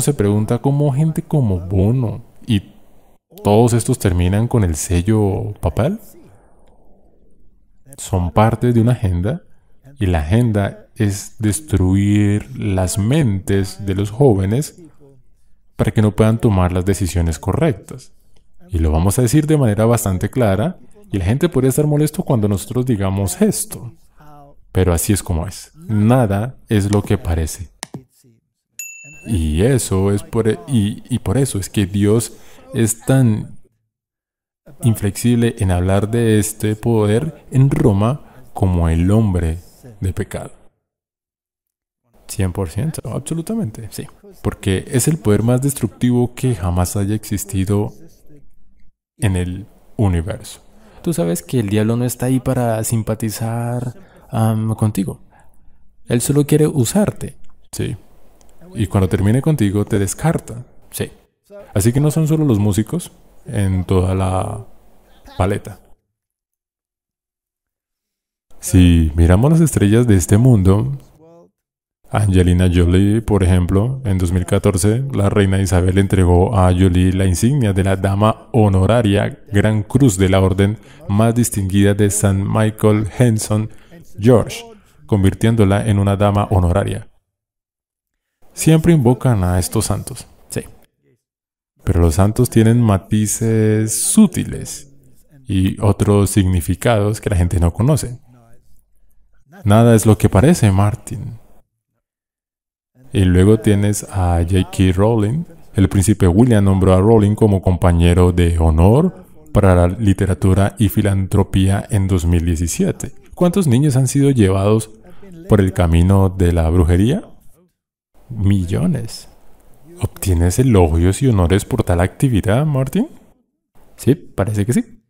se pregunta cómo gente como Bono y todos estos terminan con el sello papal. Son parte de una agenda y la agenda es destruir las mentes de los jóvenes para que no puedan tomar las decisiones correctas. Y lo vamos a decir de manera bastante clara y la gente podría estar molesto cuando nosotros digamos esto. Pero así es como es. Nada es lo que parece. Y eso es por, e, y, por eso es que Dios es tan inflexible en hablar de este poder en Roma como el hombre de pecado. 100%, absolutamente, sí. Porque es el poder más destructivo que jamás haya existido en el universo. Tú sabes que el diablo no está ahí para simpatizar contigo. Él solo quiere usarte. Sí y cuando termine contigo te descarta. Sí. Así que no son solo los músicos en toda la paleta. Si miramos las estrellas de este mundo, Angelina Jolie, por ejemplo, en 2014, la reina Isabel entregó a Jolie la insignia de la Dama Honoraria Gran Cruz de la Orden más distinguida de San Michael Henson George, convirtiéndola en una Dama Honoraria siempre invocan a estos santos. Sí. Pero los santos tienen matices sutiles y otros significados que la gente no conoce. Nada es lo que parece, Martin. Y luego tienes a J.K. Rowling. El príncipe William nombró a Rowling como compañero de honor para la literatura y filantropía en 2017. ¿Cuántos niños han sido llevados por el camino de la brujería? millones. ¿Obtienes elogios y honores por tal actividad, Martin? Sí, parece que sí.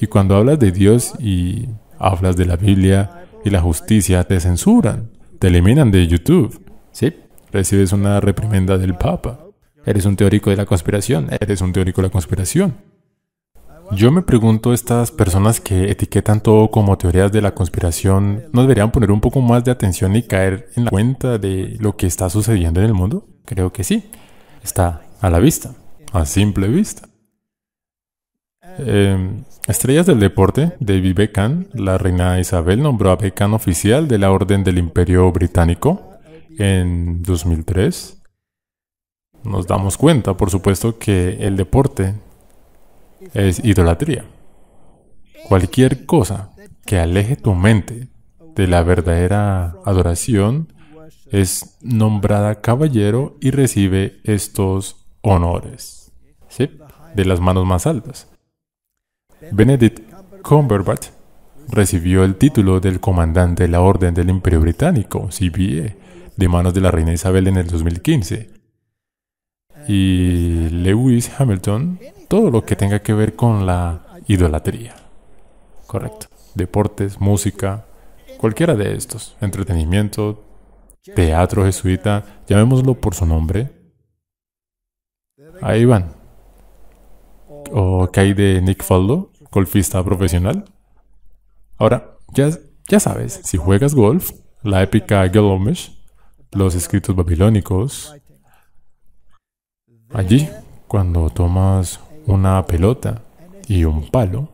Y cuando hablas de Dios y hablas de la Biblia y la justicia, te censuran, te eliminan de YouTube. Sí, recibes una reprimenda del Papa. Eres un teórico de la conspiración, eres un teórico de la conspiración. Yo me pregunto, estas personas que etiquetan todo como teorías de la conspiración, ¿no deberían poner un poco más de atención y caer en la cuenta de lo que está sucediendo en el mundo? Creo que sí. Está a la vista, a simple vista. Em, estrellas del deporte, David Beckham, la reina Isabel nombró a Beckham oficial de la Orden del Imperio Británico en 2003. Nos damos cuenta, por supuesto, que el deporte es idolatría. Cualquier cosa que aleje tu mente de la verdadera adoración es nombrada caballero y recibe estos honores ¿sí? de las manos más altas. Benedict Cumberbatch recibió el título del comandante de la Orden del Imperio Británico, CBE, de manos de la reina Isabel en el 2015. Y Lewis Hamilton todo lo que tenga que ver con la idolatría. Correcto. Deportes, música, cualquiera de estos, entretenimiento, teatro jesuita, llamémoslo por su nombre. Ahí van. ¿O qué de Nick Faldo, golfista profesional? Ahora, ya, ya sabes, si juegas golf, la épica Gilgamesh, los escritos babilónicos, allí, cuando tomas una pelota y un palo.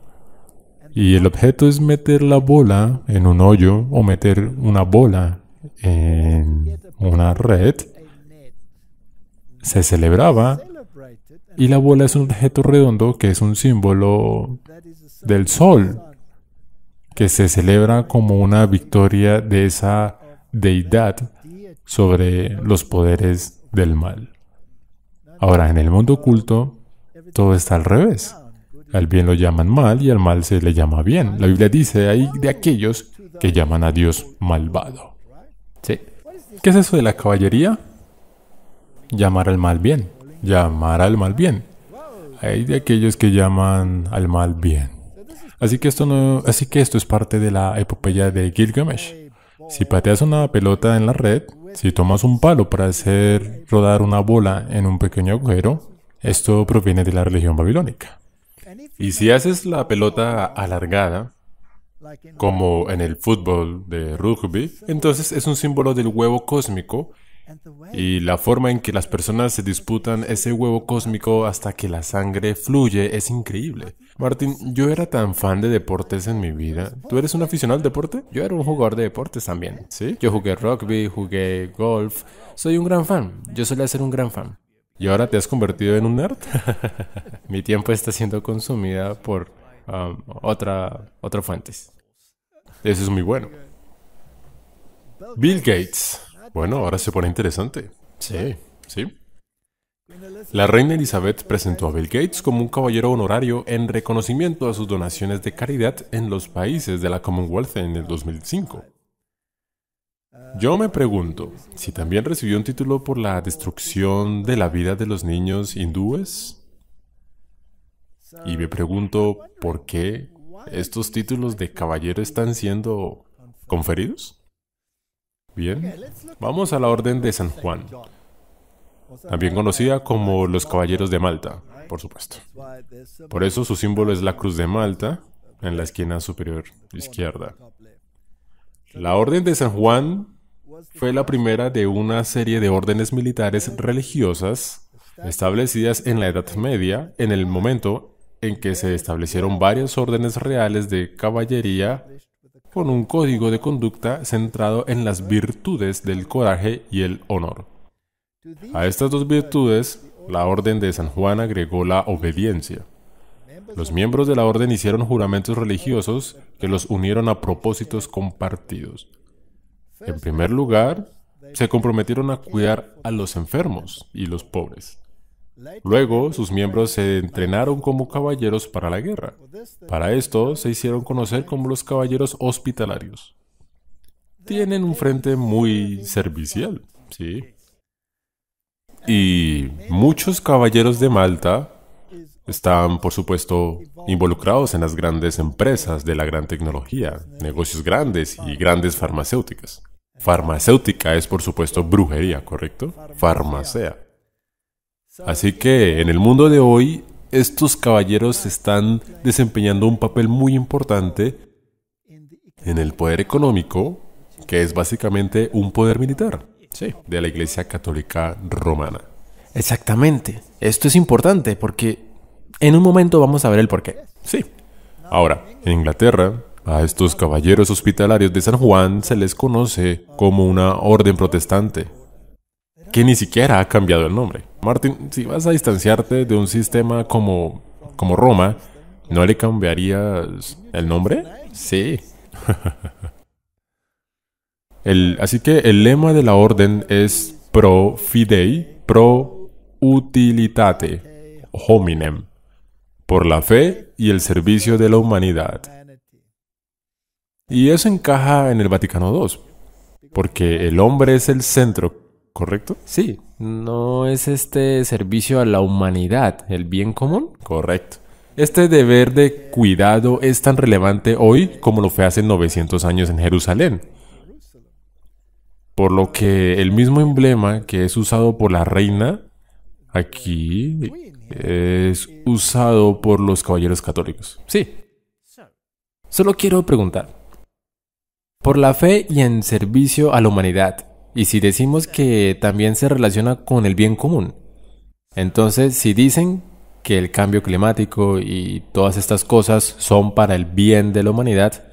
Y el objeto es meter la bola en un hoyo o meter una bola en una red. Se celebraba y la bola es un objeto redondo que es un símbolo del sol, que se celebra como una victoria de esa deidad sobre los poderes del mal. Ahora, en el mundo oculto, todo está al revés. Al bien lo llaman mal y al mal se le llama bien. La Biblia dice ahí de aquellos que llaman a Dios malvado. ¿Qué es eso de la caballería? Llamar al mal bien. Llamar al mal bien. Hay de aquellos que llaman al mal bien. Así que esto no, así que esto es parte de la epopeya de Gilgamesh. Si pateas una pelota en la red, si tomas un palo para hacer rodar una bola en un pequeño agujero, esto proviene de la religión babilónica. Y si haces la pelota alargada, como en el fútbol de rugby, entonces es un símbolo del huevo cósmico y la forma en que las personas se disputan ese huevo cósmico hasta que la sangre fluye es increíble. Martín, yo era tan fan de deportes en mi vida. ¿Tú eres un aficionado al deporte? Yo era un jugador de deportes también, ¿sí? Yo jugué rugby, jugué golf. Soy un gran fan. Yo solía ser un gran fan. Y ahora te has convertido en un nerd. Mi tiempo está siendo consumida por um, otra, otra fuentes. Eso es muy bueno. Bill Gates. Bueno, ahora se pone interesante. Sí, sí. La reina Elizabeth presentó a Bill Gates como un caballero honorario en reconocimiento a sus donaciones de caridad en los países de la Commonwealth en el 2005. Yo me pregunto si también recibió un título por la destrucción de la vida de los niños hindúes. Y me pregunto por qué estos títulos de caballero están siendo conferidos. Bien, vamos a la Orden de San Juan, también conocida como los Caballeros de Malta, por supuesto. Por eso su símbolo es la Cruz de Malta en la esquina superior izquierda. La Orden de San Juan fue la primera de una serie de órdenes militares religiosas establecidas en la Edad Media, en el momento en que se establecieron varias órdenes reales de caballería con un código de conducta centrado en las virtudes del coraje y el honor. A estas dos virtudes, la Orden de San Juan agregó la obediencia. Los miembros de la Orden hicieron juramentos religiosos que los unieron a propósitos compartidos. En primer lugar, se comprometieron a cuidar a los enfermos y los pobres. Luego, sus miembros se entrenaron como caballeros para la guerra. Para esto, se hicieron conocer como los caballeros hospitalarios. Tienen un frente muy servicial, ¿sí? Y muchos caballeros de Malta están, por supuesto, involucrados en las grandes empresas de la gran tecnología, negocios grandes y grandes farmacéuticas. Farmacéutica es por supuesto brujería, ¿correcto? Farmacea. Así que en el mundo de hoy, estos caballeros están desempeñando un papel muy importante en el poder económico, que es básicamente un poder militar de la Iglesia Católica Romana. Exactamente. Esto es importante porque en un momento vamos a ver el porqué. Sí. Ahora, en Inglaterra, a estos caballeros hospitalarios de San Juan se les conoce como una orden protestante, que ni siquiera ha cambiado el nombre. Martín, si vas a distanciarte de un sistema como, como Roma, ¿no le cambiarías el nombre? Sí. así que el lema de la orden es pro fidei, pro utilitate hominem, por la fe y el servicio de la humanidad. Y eso encaja en el Vaticano II, porque el hombre es el centro, ¿correcto? Sí, no es este servicio a la humanidad, el bien común. Correcto. Este deber de cuidado es tan relevante hoy como lo fue hace 900 años en Jerusalén. Por lo que el mismo emblema que es usado por la reina aquí es usado por los caballeros católicos. Sí. Solo quiero preguntar, por la fe y en servicio a la humanidad. Y si decimos que también se relaciona con el bien común. Entonces, si dicen que el cambio climático y todas estas cosas son para el bien de la humanidad,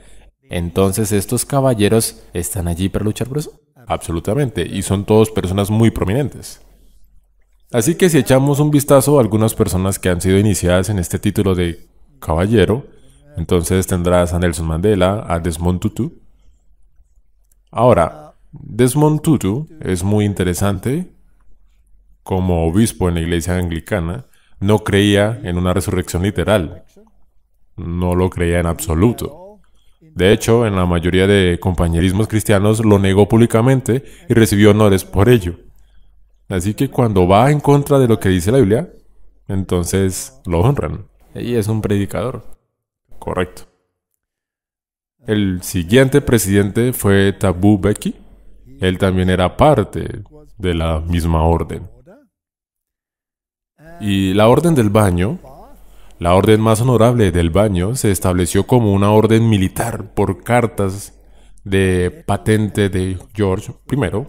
entonces estos caballeros están allí para luchar por eso. Absolutamente, y son todos personas muy prominentes. Así que si echamos un vistazo a algunas personas que han sido iniciadas en este título de caballero, entonces tendrás a Nelson Mandela, a Desmond Tutu, Ahora, Desmond Tutu es muy interesante. Como obispo en la iglesia anglicana, no creía en una resurrección literal. No lo creía en absoluto. De hecho, en la mayoría de compañerismos cristianos lo negó públicamente y recibió honores por ello. Así que cuando va en contra de lo que dice la Biblia, entonces lo honran. Y es un predicador. Correcto. El siguiente presidente fue Tabu Beki. Él también era parte de la misma orden. Y la orden del baño, la orden más honorable del baño, se estableció como una orden militar por cartas de patente de George I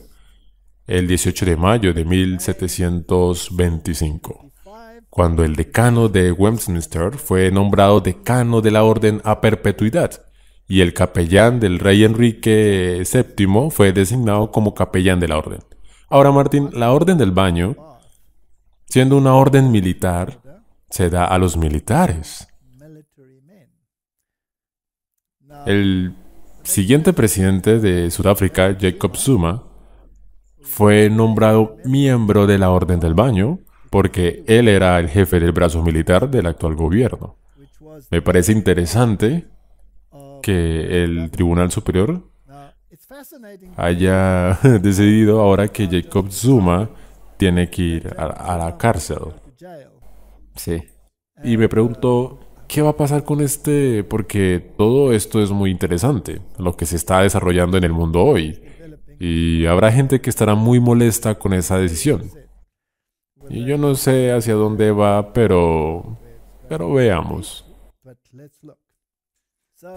el 18 de mayo de 1725 cuando el decano de Westminster fue nombrado decano de la orden a perpetuidad y el capellán del rey Enrique VII fue designado como capellán de la orden. Ahora, Martín, la orden del baño, siendo una orden militar, se da a los militares. El siguiente presidente de Sudáfrica, Jacob Zuma, fue nombrado miembro de la Orden del Baño porque él era el jefe del brazo militar del actual gobierno. Me parece interesante que el Tribunal Superior haya decidido ahora que Jacob Zuma tiene que ir a, la cárcel. Sí. Y me pregunto, ¿qué va a pasar con este? Porque todo esto es muy interesante, lo que se está desarrollando en el mundo hoy. Y habrá gente que estará muy molesta con esa decisión. Y yo no sé hacia dónde va, pero... Pero veamos.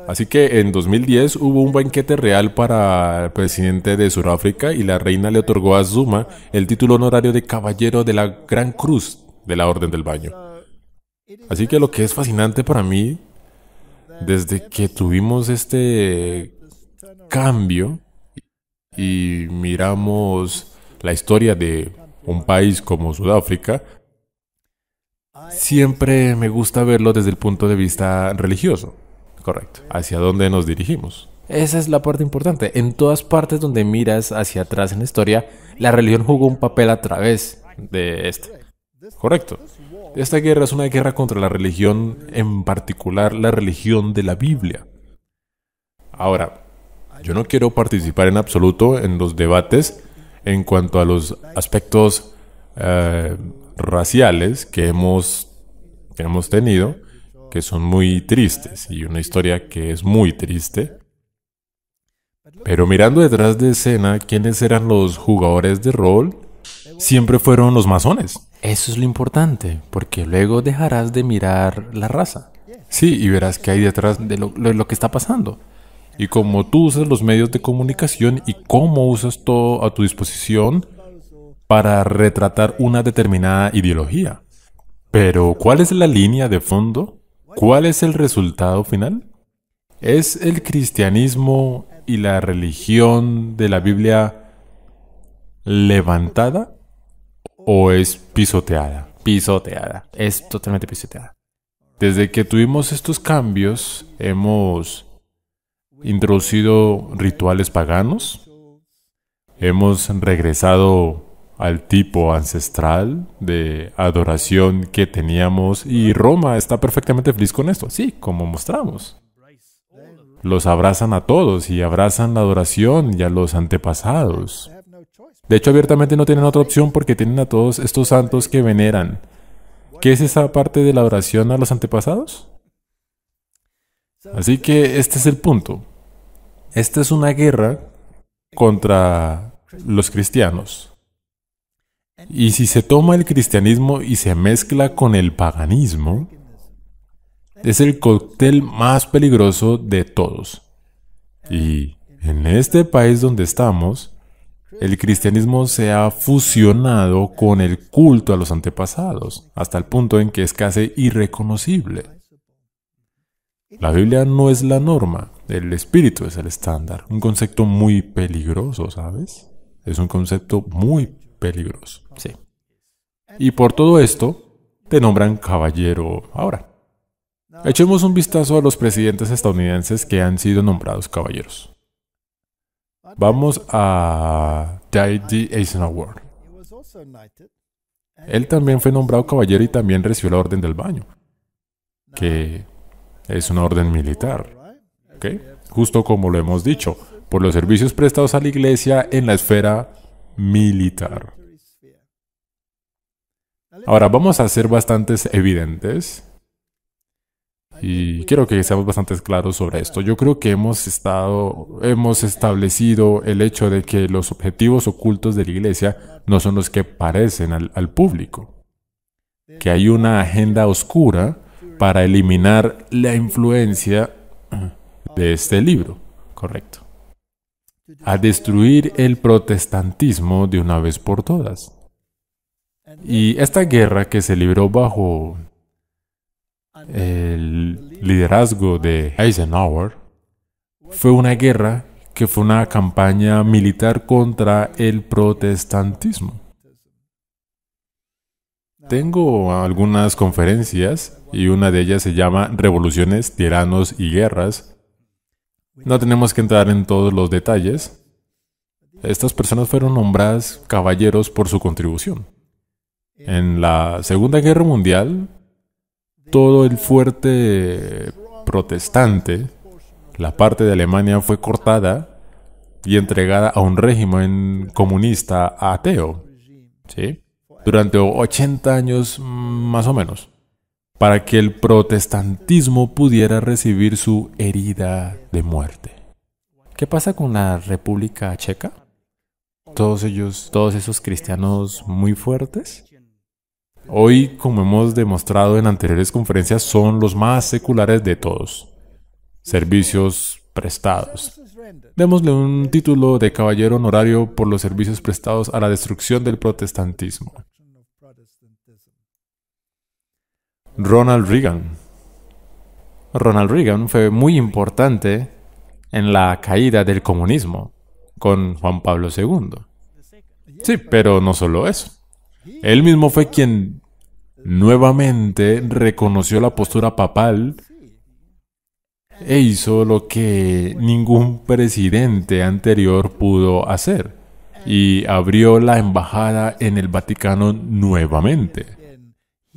Así que en 2010 hubo un banquete real para el presidente de Sudáfrica y la reina le otorgó a Zuma el título honorario de Caballero de la Gran Cruz de la Orden del Baño. Así que lo que es fascinante para mí, desde que tuvimos este cambio y miramos la historia de un país como Sudáfrica, siempre me gusta verlo desde el punto de vista religioso. Correcto. ¿Hacia dónde nos dirigimos? Esa es la parte importante. En todas partes donde miras hacia atrás en la historia, la religión jugó un papel a través de esto. Correcto. Esta guerra es una guerra contra la religión, en particular la religión de la Biblia. Ahora, yo no quiero participar en absoluto en los debates en cuanto a los aspectos eh, raciales que hemos, que hemos tenido, que son muy tristes y una historia que es muy triste. Pero mirando detrás de escena, ¿quiénes eran los jugadores de rol? Siempre fueron los masones. Eso es lo importante, porque luego dejarás de mirar la raza. Sí, y verás qué hay detrás de lo, lo que está pasando. Y cómo tú usas los medios de comunicación y cómo usas todo a tu disposición para retratar una determinada ideología. Pero, ¿cuál es la línea de fondo? ¿Cuál es el resultado final? ¿Es el cristianismo y la religión de la Biblia levantada o es pisoteada? Pisoteada, es totalmente pisoteada. Desde que tuvimos estos cambios, hemos introducido rituales paganos, hemos regresado al tipo ancestral de adoración que teníamos y Roma está perfectamente feliz con esto, así como mostramos. Los abrazan a todos y abrazan la adoración y a los antepasados. De hecho, abiertamente no tienen otra opción porque tienen a todos estos santos que veneran. ¿Qué es esa parte de la adoración a los antepasados? Así que este es el punto. Esta es una guerra contra los cristianos. Y si se toma el cristianismo y se mezcla con el paganismo, es el cóctel más peligroso de todos. Y en este país donde estamos, el cristianismo se ha fusionado con el culto a los antepasados, hasta el punto en que es casi irreconocible. La Biblia no es la norma, el espíritu es el estándar, un concepto muy peligroso, ¿sabes? Es un concepto muy peligroso. Sí. Y por todo esto, te nombran caballero ahora. Echemos un vistazo a los presidentes estadounidenses que han sido nombrados caballeros. Vamos a Dwight Eisenhower. Él también fue nombrado caballero y también recibió la Orden del Baño, que es una orden militar, ¿okay? justo como lo hemos dicho, por los servicios prestados a la Iglesia en la esfera militar. Ahora, vamos a ser bastante evidentes. Y quiero que seamos bastante claros sobre esto. Yo creo que hemos estado, hemos establecido el hecho de que los objetivos ocultos de la iglesia no son los que parecen al público. Que hay una agenda oscura para eliminar la influencia de este libro. Correcto. A destruir el protestantismo de una vez por todas. Y esta guerra que se libró bajo el liderazgo de Eisenhower fue una guerra que fue una campaña militar contra el protestantismo. Tengo algunas conferencias y una de ellas se llama Revoluciones, Tiranos y Guerras. No tenemos que entrar en todos los detalles. Estas personas fueron nombradas caballeros por su contribución. En la Segunda Guerra Mundial, todo el fuerte protestante, la parte de Alemania fue cortada y entregada a un régimen comunista ateo, ¿sí? durante 80 años mm, más o menos, para que el protestantismo pudiera recibir su herida de muerte. ¿Qué pasa con la República Checa? Todos ellos, todos esos cristianos muy fuertes, hoy, como hemos demostrado en anteriores conferencias, son los más seculares de todos. Servicios prestados. Démosle un título de caballero honorario por los servicios prestados a la destrucción del protestantismo. Ronald Reagan. Ronald Reagan fue muy importante en la caída del comunismo con Juan Pablo II. Sí, pero no solo eso. Él mismo fue quien nuevamente reconoció la postura papal e hizo lo que ningún presidente anterior pudo hacer y abrió la embajada en el Vaticano nuevamente,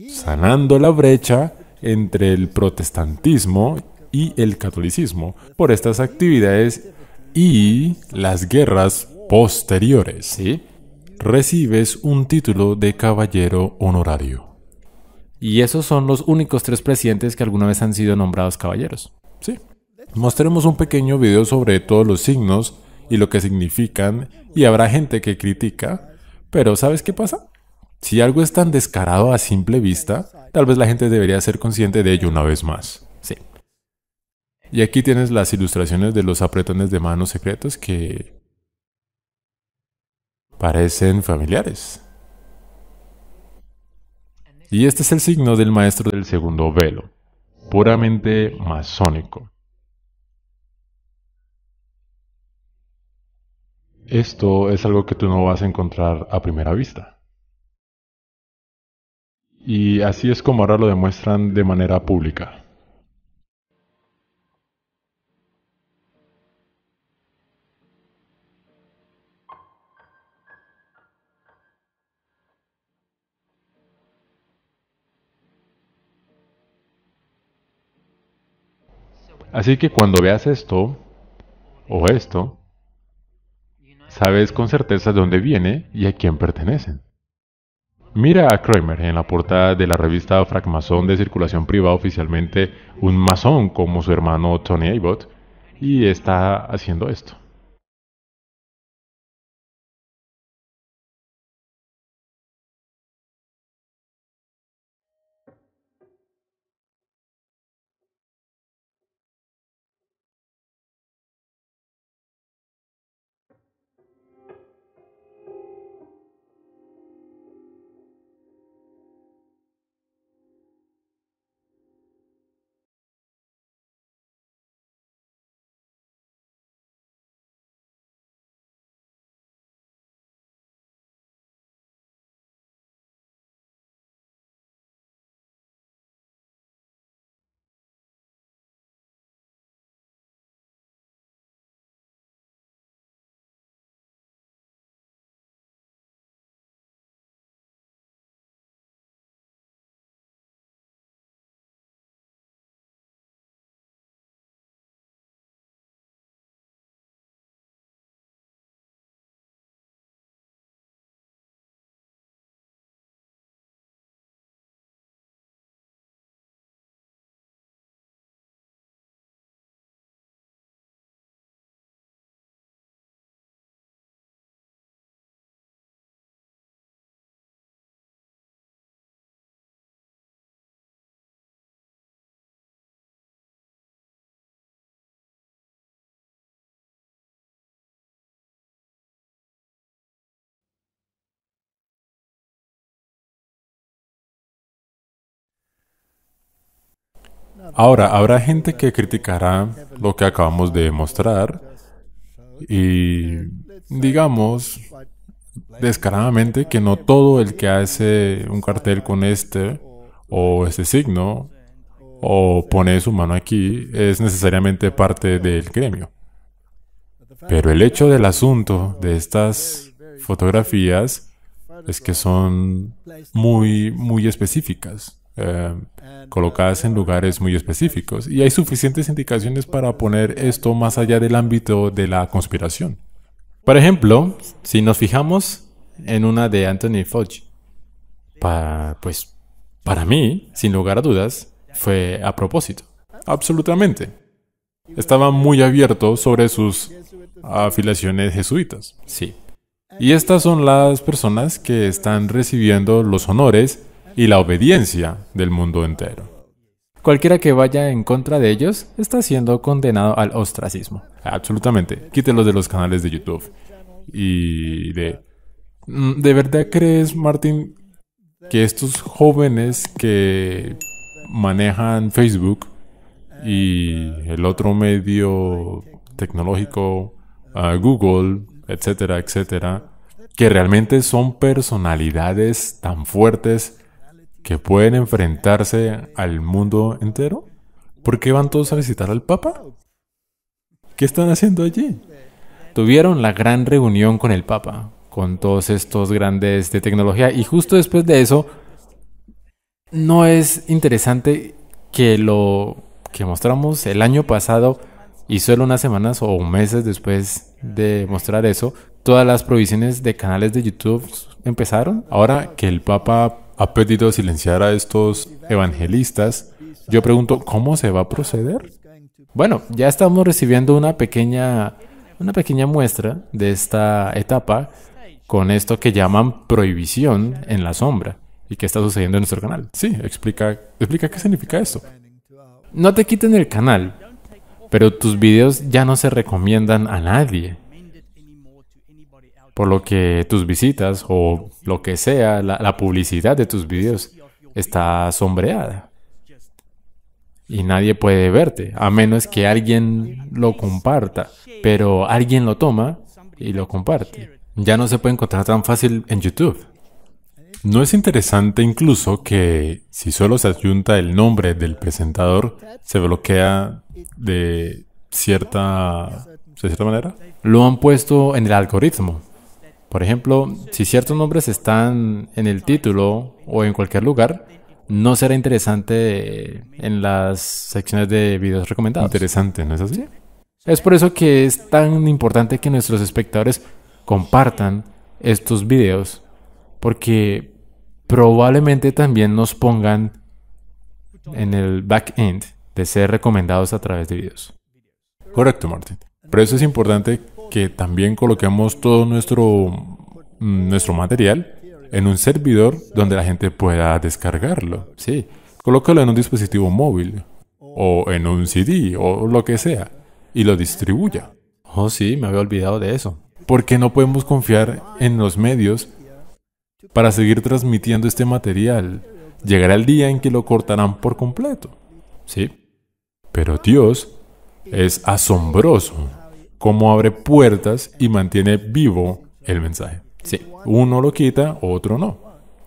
sanando la brecha entre el protestantismo y el catolicismo por estas actividades y las guerras posteriores, ¿sí? recibes un título de caballero honorario. Y esos son los únicos tres presidentes que alguna vez han sido nombrados caballeros. Sí. Mostraremos un pequeño video sobre todos los signos y lo que significan y habrá gente que critica, pero ¿sabes qué pasa? Si algo es tan descarado a simple vista, tal vez la gente debería ser consciente de ello una vez más. Sí. Y aquí tienes las ilustraciones de los apretones de manos secretos que parecen familiares. Y este es el signo del maestro del segundo velo, puramente masónico. Esto es algo que tú no vas a encontrar a primera vista. Y así es como ahora lo demuestran de manera pública. Así que cuando veas esto o esto, sabes con certeza de dónde viene y a quién pertenecen. Mira a Kramer en la portada de la revista Fragmazón de circulación privada, oficialmente un masón como su hermano Tony Abbott, y está haciendo esto. Ahora, habrá gente que criticará lo que acabamos de mostrar y, digamos, descaradamente que no todo el que hace un cartel con este o este signo o pone su mano aquí es necesariamente parte del gremio. Pero el hecho del asunto de estas fotografías es que son muy, muy específicas. Eh, colocadas en lugares muy específicos. Y hay suficientes indicaciones para poner esto más allá del ámbito de la conspiración. Por ejemplo, si nos fijamos en una de Anthony fudge pues para mí, sin lugar a dudas, fue a propósito. Absolutamente. Estaba muy abierto sobre sus afiliaciones jesuitas. Sí. Y estas son las personas que están recibiendo los honores y la obediencia del mundo entero. Cualquiera que vaya en contra de ellos está siendo condenado al ostracismo. Absolutamente. Quítelos de los canales de YouTube. Y de... Mm, ¿De verdad crees, Martín, que estos jóvenes que manejan Facebook y el otro medio tecnológico, ah, Google, etcétera, etcétera, que realmente son personalidades tan fuertes que pueden enfrentarse al mundo entero? ¿Por qué van todos a visitar al Papa? ¿Qué están haciendo allí? Tuvieron la gran reunión con el Papa, con todos estos grandes de tecnología, y justo después de eso, no es interesante que lo que mostramos el año pasado y solo unas semanas o meses después de mostrar eso, todas las provisiones de canales de YouTube empezaron. Ahora que el Papa ha pedido silenciar a estos evangelistas, yo pregunto, ¿cómo se va a proceder? Bueno, ya estamos recibiendo una pequeña, una pequeña muestra de esta etapa con esto que llaman prohibición en la sombra y qué está sucediendo en nuestro canal. Sí, explica, explica qué significa esto. No te quiten el canal, pero tus videos ya no se recomiendan a nadie. Por lo que tus visitas o lo que sea, la, publicidad de tus videos está sombreada. Y nadie puede verte, a menos que alguien lo comparta. Pero alguien lo toma y lo comparte. Ya no se puede encontrar tan fácil en YouTube. ¿No es interesante incluso que si solo se adjunta el nombre del presentador, se bloquea de cierta manera? Lo han puesto en el algoritmo. Por ejemplo, si ciertos nombres están en el título o en cualquier lugar, no será interesante en las secciones de videos recomendados. Interesante, ¿no es así? Es por eso que es tan importante que nuestros espectadores compartan estos videos, porque probablemente también nos pongan en el back-end de ser recomendados a través de videos. Correcto, Martin, por eso es importante que también coloquemos todo nuestro, mm, nuestro material en un servidor donde la gente pueda descargarlo. Sí, colócalo en un dispositivo móvil o en un CD o lo que sea y lo distribuya. Oh, sí, me había olvidado de eso. Porque no podemos confiar en los medios para seguir transmitiendo este material. Llegará el día en que lo cortarán por completo. Sí. Pero Dios es asombroso cómo abre puertas y mantiene vivo el mensaje. Sí, uno lo quita, otro no.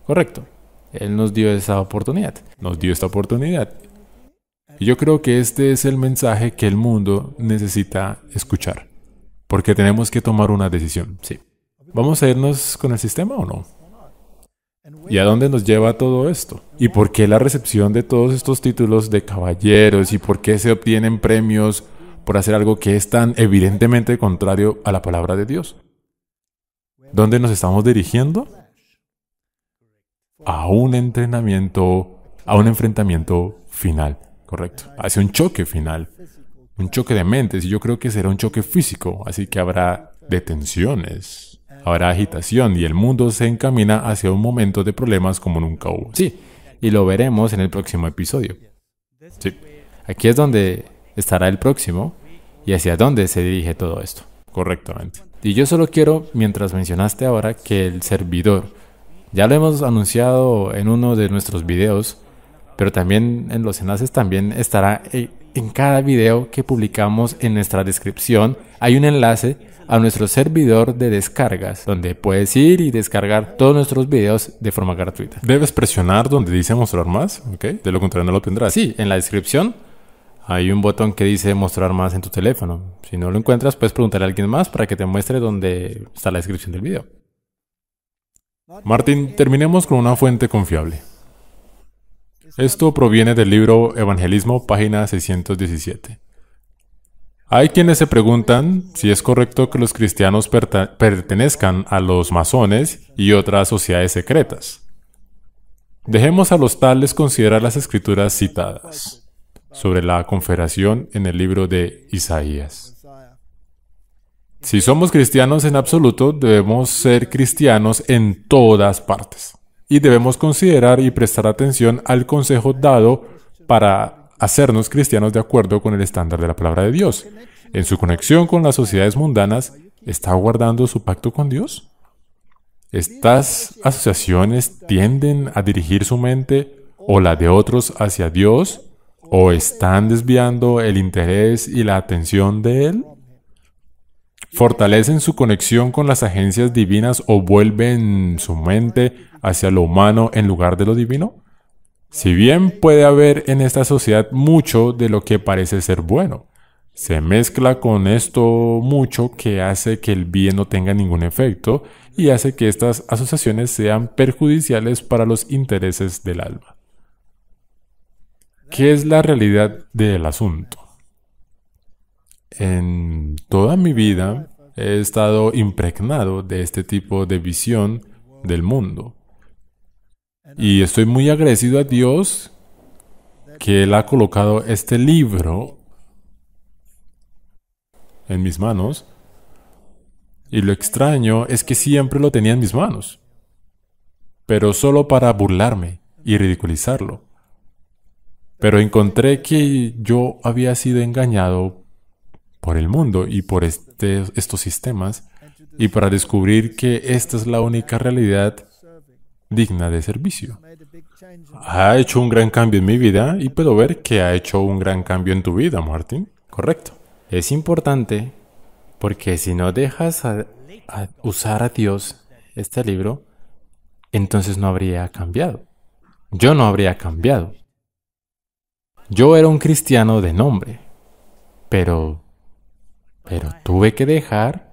Correcto. Él nos dio esa oportunidad. Nos dio esta oportunidad. Y yo creo que este es el mensaje que el mundo necesita escuchar. Porque tenemos que tomar una decisión. Sí. ¿Vamos a irnos con el sistema o no? ¿Y a dónde nos lleva todo esto? ¿Y por qué la recepción de todos estos títulos de caballeros? ¿Y por qué se obtienen premios por hacer algo que es tan evidentemente contrario a la palabra de Dios. ¿Dónde nos estamos dirigiendo? A un entrenamiento, a un enfrentamiento final, correcto. Hacia un choque final, un choque de mentes, y yo creo que será un choque físico, así que habrá detenciones, habrá agitación, y el mundo se encamina hacia un momento de problemas como nunca hubo. Sí, y lo veremos en el próximo episodio. Sí, aquí es donde estará el próximo y hacia dónde se dirige todo esto. Correctamente. Y yo solo quiero, mientras mencionaste ahora, que el servidor, ya lo hemos anunciado en uno de nuestros videos, pero también en los enlaces también estará eh, en cada video que publicamos en nuestra descripción, hay un enlace a nuestro servidor de descargas, donde puedes ir y descargar todos nuestros videos de forma gratuita. Debes presionar donde dice mostrar más, ¿ok? De lo contrario no lo tendrás. Sí, en la descripción hay un botón que dice mostrar más en tu teléfono. Si no lo encuentras, puedes preguntar a alguien más para que te muestre dónde está la descripción del video. Martín, eh, terminemos con una fuente confiable. Esto proviene del libro Evangelismo, página 617. Hay quienes se preguntan si es correcto que los cristianos pertenezcan a los masones y otras sociedades secretas. Dejemos a los tales considerar las escrituras citadas sobre la confederación en el libro de Isaías. Si somos cristianos en absoluto, debemos ser cristianos en todas partes y debemos considerar y prestar atención al consejo dado para hacernos cristianos de acuerdo con el estándar de la palabra de Dios. En su conexión con las sociedades mundanas, ¿está guardando su pacto con Dios? Estas asociaciones tienden a dirigir su mente o la de otros hacia Dios ¿O están desviando el interés y la atención de Él? ¿Fortalecen su conexión con las agencias divinas o vuelven su mente hacia lo humano en lugar de lo divino? Si bien puede haber en esta sociedad mucho de lo que parece ser bueno, se mezcla con esto mucho que hace que el bien no tenga ningún efecto y hace que estas asociaciones sean perjudiciales para los intereses del alma. ¿Qué es la realidad del asunto? En toda mi vida he estado impregnado de este tipo de visión del mundo. Y estoy muy agradecido a Dios que Él ha colocado este libro en mis manos. Y lo extraño es que siempre lo tenía en mis manos, pero solo para burlarme y ridiculizarlo pero encontré que yo había sido engañado por el mundo y por este, estos sistemas, y para descubrir que esta es la única realidad digna de servicio. Ha hecho un gran cambio en mi vida y puedo ver que ha hecho un gran cambio en tu vida, Martin. Correcto. Es importante porque si no dejas usar a Dios este libro, entonces no habría cambiado. Yo no habría cambiado. Yo era un cristiano de nombre, pero... pero tuve que dejar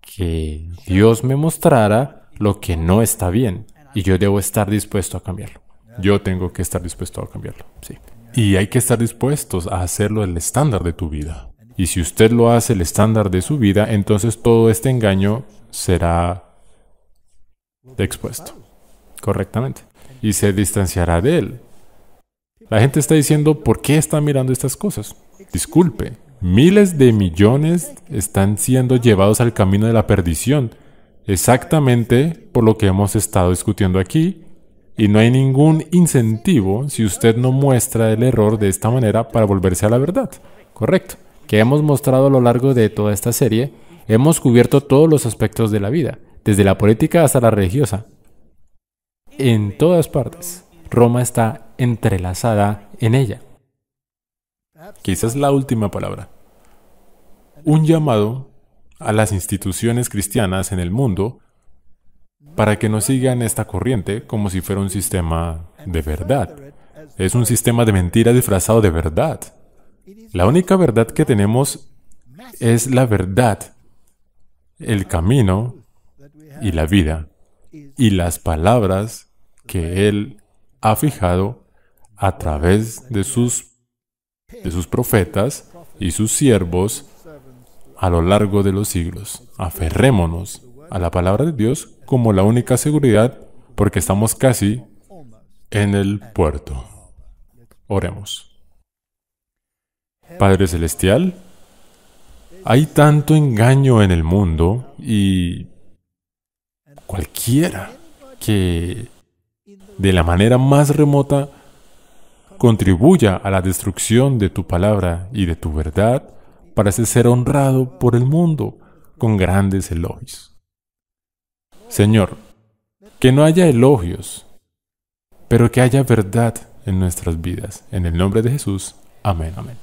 que Dios me mostrara lo que no está bien y yo debo estar dispuesto a cambiarlo. Yo tengo que estar dispuesto a cambiarlo, sí. Y hay que estar dispuestos a hacerlo el estándar de tu vida. Y si usted lo hace el estándar de su vida, entonces todo este engaño será expuesto correctamente y se distanciará de él. La gente está diciendo, ¿por qué está mirando estas cosas? Disculpe, miles de millones están siendo llevados al camino de la perdición, exactamente por lo que hemos estado discutiendo aquí, y no hay ningún incentivo si usted no muestra el error de esta manera para volverse a la verdad. Correcto. Que hemos mostrado a lo largo de toda esta serie, hemos cubierto todos los aspectos de la vida, desde la política hasta la religiosa. En todas partes, Roma está entrelazada en ella. Quizás la última palabra. Un llamado a las instituciones cristianas en el mundo para que no sigan esta corriente como si fuera un sistema de verdad. Es un sistema de mentira disfrazado de verdad. La única verdad que tenemos es la verdad, el camino y la vida y las palabras que Él ha fijado a través de sus, de sus profetas y sus siervos a lo largo de los siglos. Aferrémonos a la palabra de Dios como la única seguridad porque estamos casi en el puerto. Oremos. Padre Celestial, hay tanto engaño en el mundo y cualquiera que de la manera más remota contribuya a la destrucción de tu palabra y de tu verdad para ser honrado por el mundo con grandes elogios. Señor, que no haya elogios, pero que haya verdad en nuestras vidas. En el nombre de Jesús. Amén, amén.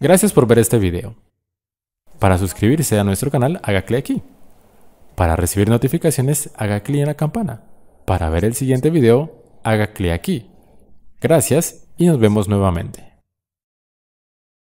Gracias por ver este video. Para suscribirse a nuestro canal, haga clic aquí. Para recibir notificaciones, haga clic en la campana. Para ver el siguiente video, haga clic aquí. Gracias y nos vemos nuevamente.